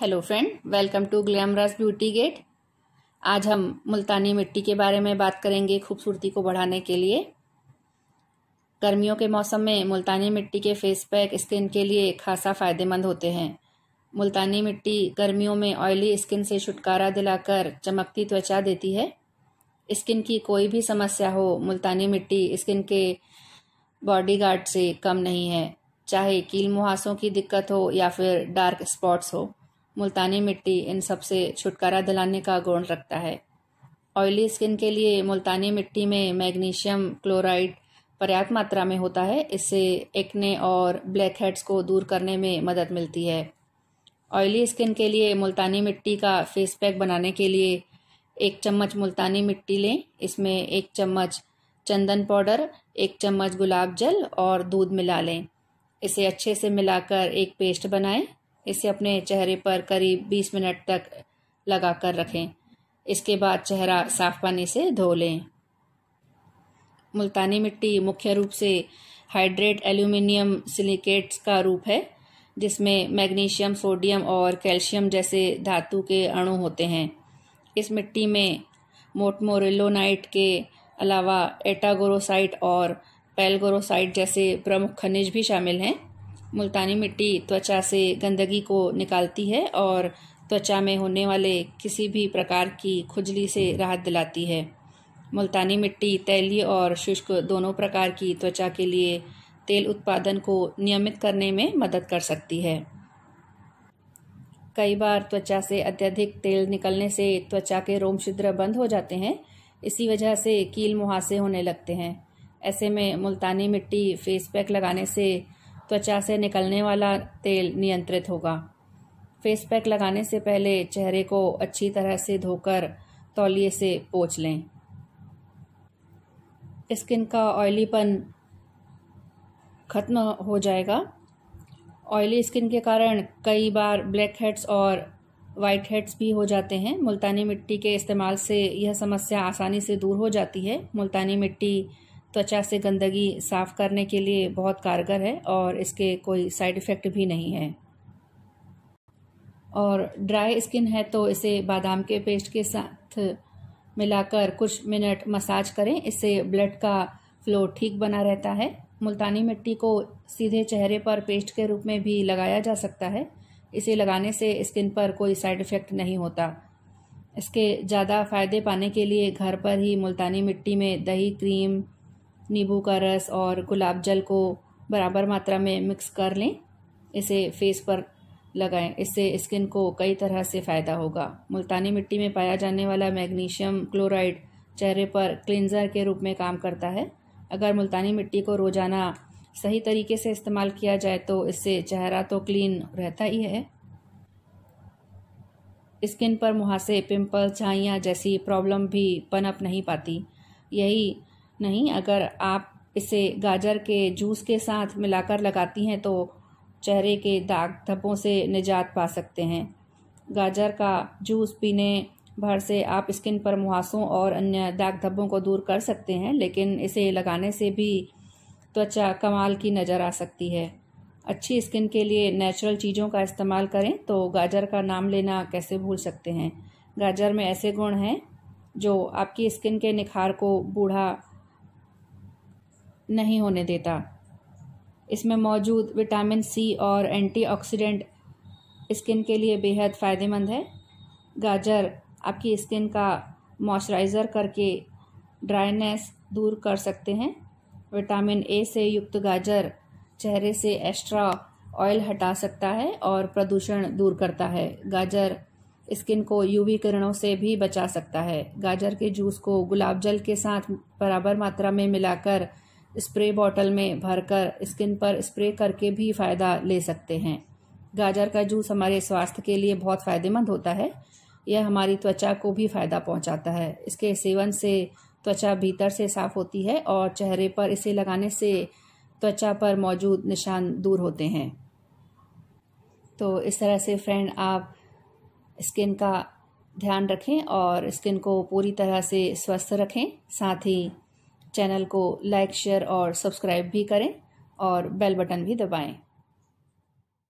hello friend welcome to glamorous beauty get आज हम मुल्तानी मिट्टी के बारे में बात करेंगे खूबसूरती को बढ़ाने के लिए गर्मियों के मौसम में मुल्तानी मिट्टी के फेस पैक स्किन के लिए खासा फ़ायदेमंद होते हैं मुल्तानी मिट्टी गर्मियों में ऑयली स्किन से छुटकारा दिलाकर चमकती त्वचा देती है स्किन की कोई भी समस्या हो मुल्तानी मिट्टी स्किन के बॉडी से कम नहीं है चाहे कील मुहासों की दिक्कत हो या फिर डार्क स्पॉट्स हो मुल्तानी मिट्टी इन सब से छुटकारा दिलाने का गुण रखता है ऑयली स्किन के लिए मुल्तानी मिट्टी में मैग्नीशियम क्लोराइड पर्याप्त मात्रा में होता है इससे एक्ने और ब्लैक हेड्स को दूर करने में मदद मिलती है ऑयली स्किन के लिए मुल्तानी मिट्टी का फेस पैक बनाने के लिए एक चम्मच मुल्तानी मिट्टी लें इसमें एक चम्मच चंदन पाउडर एक चम्मच गुलाब जल और दूध मिला लें इसे अच्छे से मिलाकर एक पेस्ट बनाएं इसे अपने चेहरे पर करीब 20 मिनट तक लगाकर रखें इसके बाद चेहरा साफ पानी से धो लें मुल्तानी मिट्टी मुख्य रूप से हाइड्रेट एल्यूमिनियम सिलिकेट्स का रूप है जिसमें मैग्नीशियम सोडियम और कैल्शियम जैसे धातु के अणु होते हैं इस मिट्टी में मोटमोरेलोनाइट के अलावा एटागोरोसाइट और पेलगोरोसाइट जैसे प्रमुख खनिज भी शामिल हैं मुल्तानी मिट्टी त्वचा से गंदगी को निकालती है और त्वचा में होने वाले किसी भी प्रकार की खुजली से राहत दिलाती है मुल्तानी मिट्टी तैली और शुष्क दोनों प्रकार की त्वचा के लिए तेल उत्पादन को नियमित करने में मदद कर सकती है कई बार त्वचा से अत्यधिक तेल निकलने से त्वचा के रोम छिद्र बंद हो जाते हैं इसी वजह से कील मुहासे होने लगते हैं ऐसे में मुल्तानी मिट्टी फेस पैक लगाने से त्वचा से निकलने वाला तेल नियंत्रित होगा फेस पैक लगाने से पहले चेहरे को अच्छी तरह से धोकर तौलिए से पोछ लें स्किन का ऑयलीपन खत्म हो जाएगा ऑयली स्किन के कारण कई बार ब्लैक हेड्स और वाइट हेड्स भी हो जाते हैं मुल्तानी मिट्टी के इस्तेमाल से यह समस्या आसानी से दूर हो जाती है मुल्तानी मिट्टी त्वचा से गंदगी साफ करने के लिए बहुत कारगर है और इसके कोई साइड इफ़ेक्ट भी नहीं है और ड्राई स्किन है तो इसे बादाम के पेस्ट के साथ मिलाकर कुछ मिनट मसाज करें इससे ब्लड का फ्लो ठीक बना रहता है मुल्तानी मिट्टी को सीधे चेहरे पर पेस्ट के रूप में भी लगाया जा सकता है इसे लगाने से स्किन पर कोई साइड इफ़ेक्ट नहीं होता इसके ज़्यादा फायदे पाने के लिए घर पर ही मुल्तानी मिट्टी में दही क्रीम नींबू का रस और गुलाब जल को बराबर मात्रा में मिक्स कर लें इसे फेस पर लगाएं इससे स्किन को कई तरह से फ़ायदा होगा मुल्तानी मिट्टी में पाया जाने वाला मैग्नीशियम क्लोराइड चेहरे पर क्लिनजर के रूप में काम करता है अगर मुल्तानी मिट्टी को रोज़ाना सही तरीके से इस्तेमाल किया जाए तो इससे चेहरा तो क्लीन रहता ही है स्किन पर मुहासे पिंपल छाइयाँ जैसी प्रॉब्लम भी पनप नहीं पाती यही नहीं अगर आप इसे गाजर के जूस के साथ मिलाकर लगाती हैं तो चेहरे के दाग धब्बों से निजात पा सकते हैं गाजर का जूस पीने भर से आप स्किन पर मुहासों और अन्य दाग धब्बों को दूर कर सकते हैं लेकिन इसे लगाने से भी त्वचा कमाल की नज़र आ सकती है अच्छी स्किन के लिए नेचुरल चीज़ों का इस्तेमाल करें तो गाजर का नाम लेना कैसे भूल सकते हैं गाजर में ऐसे गुण हैं जो आपकी स्किन के निखार को बूढ़ा नहीं होने देता इसमें मौजूद विटामिन सी और एंटीऑक्सीडेंट स्किन के लिए बेहद फ़ायदेमंद है गाजर आपकी स्किन का मॉइस्चराइज़र करके ड्राइनेस दूर कर सकते हैं विटामिन ए से युक्त गाजर चेहरे से एक्स्ट्रा ऑयल हटा सकता है और प्रदूषण दूर करता है गाजर स्किन को यूवी किरणों से भी बचा सकता है गाजर के जूस को गुलाब जल के साथ बराबर मात्रा में मिलाकर स्प्रे बॉटल में भरकर स्किन पर स्प्रे करके भी फ़ायदा ले सकते हैं गाजर का जूस हमारे स्वास्थ्य के लिए बहुत फ़ायदेमंद होता है यह हमारी त्वचा को भी फ़ायदा पहुंचाता है इसके सेवन से त्वचा भीतर से साफ होती है और चेहरे पर इसे लगाने से त्वचा पर मौजूद निशान दूर होते हैं तो इस तरह से फ्रेंड आप स्किन का ध्यान रखें और स्किन को पूरी तरह से स्वस्थ रखें साथ ही चैनल को लाइक शेयर और सब्सक्राइब भी करें और बेल बटन भी दबाएं